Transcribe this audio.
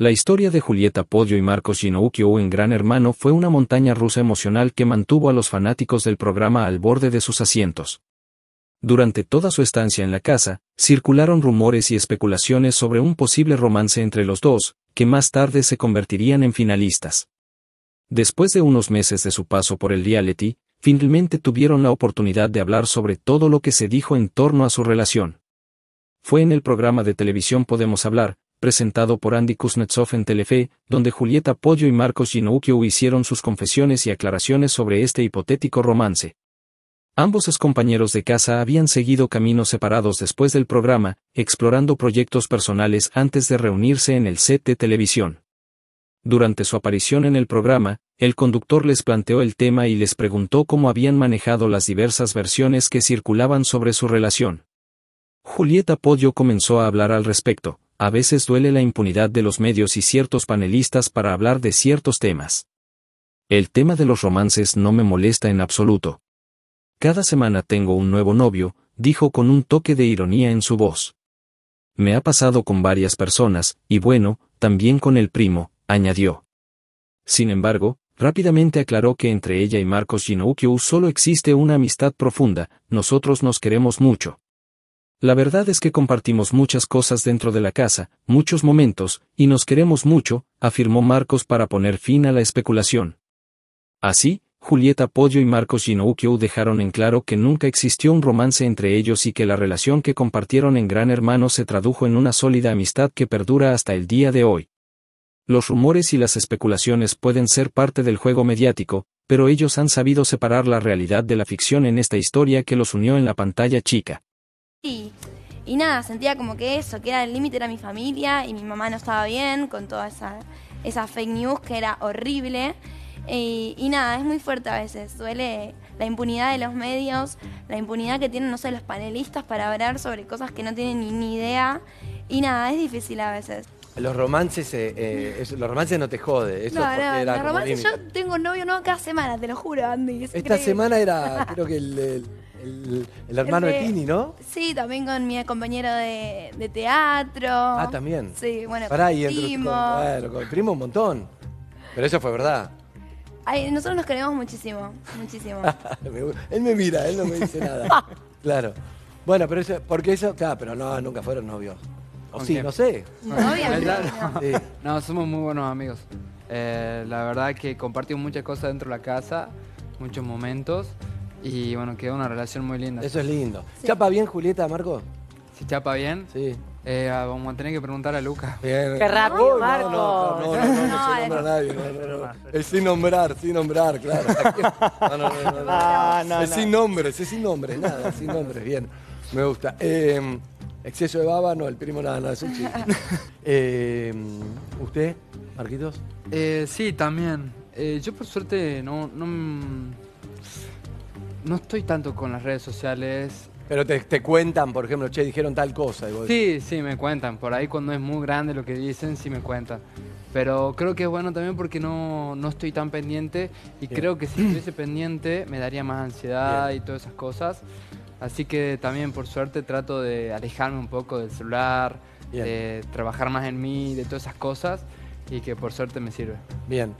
La historia de Julieta Podio y Marcos Ginoukio en Gran Hermano fue una montaña rusa emocional que mantuvo a los fanáticos del programa al borde de sus asientos. Durante toda su estancia en la casa, circularon rumores y especulaciones sobre un posible romance entre los dos, que más tarde se convertirían en finalistas. Después de unos meses de su paso por el reality, finalmente tuvieron la oportunidad de hablar sobre todo lo que se dijo en torno a su relación. Fue en el programa de televisión Podemos Hablar, presentado por Andy Kuznetsov en Telefe, donde Julieta Pollo y Marcos Ginoukio hicieron sus confesiones y aclaraciones sobre este hipotético romance. Ambos compañeros de casa habían seguido caminos separados después del programa, explorando proyectos personales antes de reunirse en el set de televisión. Durante su aparición en el programa, el conductor les planteó el tema y les preguntó cómo habían manejado las diversas versiones que circulaban sobre su relación. Julieta Pollo comenzó a hablar al respecto, a veces duele la impunidad de los medios y ciertos panelistas para hablar de ciertos temas. El tema de los romances no me molesta en absoluto. Cada semana tengo un nuevo novio, dijo con un toque de ironía en su voz. Me ha pasado con varias personas, y bueno, también con el primo, añadió. Sin embargo, rápidamente aclaró que entre ella y Marcos Ginoukiu solo existe una amistad profunda, nosotros nos queremos mucho. La verdad es que compartimos muchas cosas dentro de la casa, muchos momentos, y nos queremos mucho, afirmó Marcos para poner fin a la especulación. Así, Julieta Pollo y Marcos Ginoukyou dejaron en claro que nunca existió un romance entre ellos y que la relación que compartieron en Gran Hermano se tradujo en una sólida amistad que perdura hasta el día de hoy. Los rumores y las especulaciones pueden ser parte del juego mediático, pero ellos han sabido separar la realidad de la ficción en esta historia que los unió en la pantalla chica. Y, y nada, sentía como que eso, que era el límite, era mi familia y mi mamá no estaba bien con toda esa, esa fake news que era horrible. Y, nada, es muy fuerte a veces. Duele la impunidad de los medios, la impunidad que tienen, no sé, los panelistas para hablar sobre cosas que no tienen ni, idea. Y nada, es difícil a veces. Los romances, eh, eh, los romances no te jode. Eso no, no, los romances, yo tengo novio nuevo cada semana, te lo juro, Andy. Esta semana era, creo que el el, hermano de Tini, ¿no? Sí, también con mi compañero de, teatro. Ah, también. Sí, bueno, con primo. primo un montón. Pero eso fue verdad. Ay, nosotros nos queremos muchísimo, muchísimo. él me mira, él no me dice nada. claro. Bueno, pero eso, porque eso, claro, pero no, nunca fueron novios. O sí, no sé. no. No, somos muy buenos amigos. Eh, la verdad que compartimos muchas cosas dentro de la casa, muchos momentos. Y bueno, quedó una relación muy linda. Eso es lindo. ¿Chapa bien, Julieta, Marco? Si chapa bien. Sí. vamos a tener que preguntar a Luca. Bien. Qué rápido, Marco. No, no, no, no, se nombra a nadie. Es sin nombrar, sin nombrar, claro. No, no, no. es sin nombres, es sin nombres, nada, sin nombres, bien. Me gusta. exceso de baba, no, el primo nada, nada, es un chiste. ¿Usted, Marquitos? sí, también. yo por suerte no, no no estoy tanto con las redes sociales. Pero te, cuentan, por ejemplo, che, dijeron tal cosa. sí, sí, me cuentan. Por ahí cuando es muy grande lo que dicen, sí me cuentan. Pero creo que es bueno también porque no, no estoy tan pendiente y creo que si estuviese pendiente me daría más ansiedad y todas esas cosas. Así que también por suerte trato de alejarme un poco del celular, de trabajar más en mí, de todas esas cosas y que por suerte me sirve. Bien.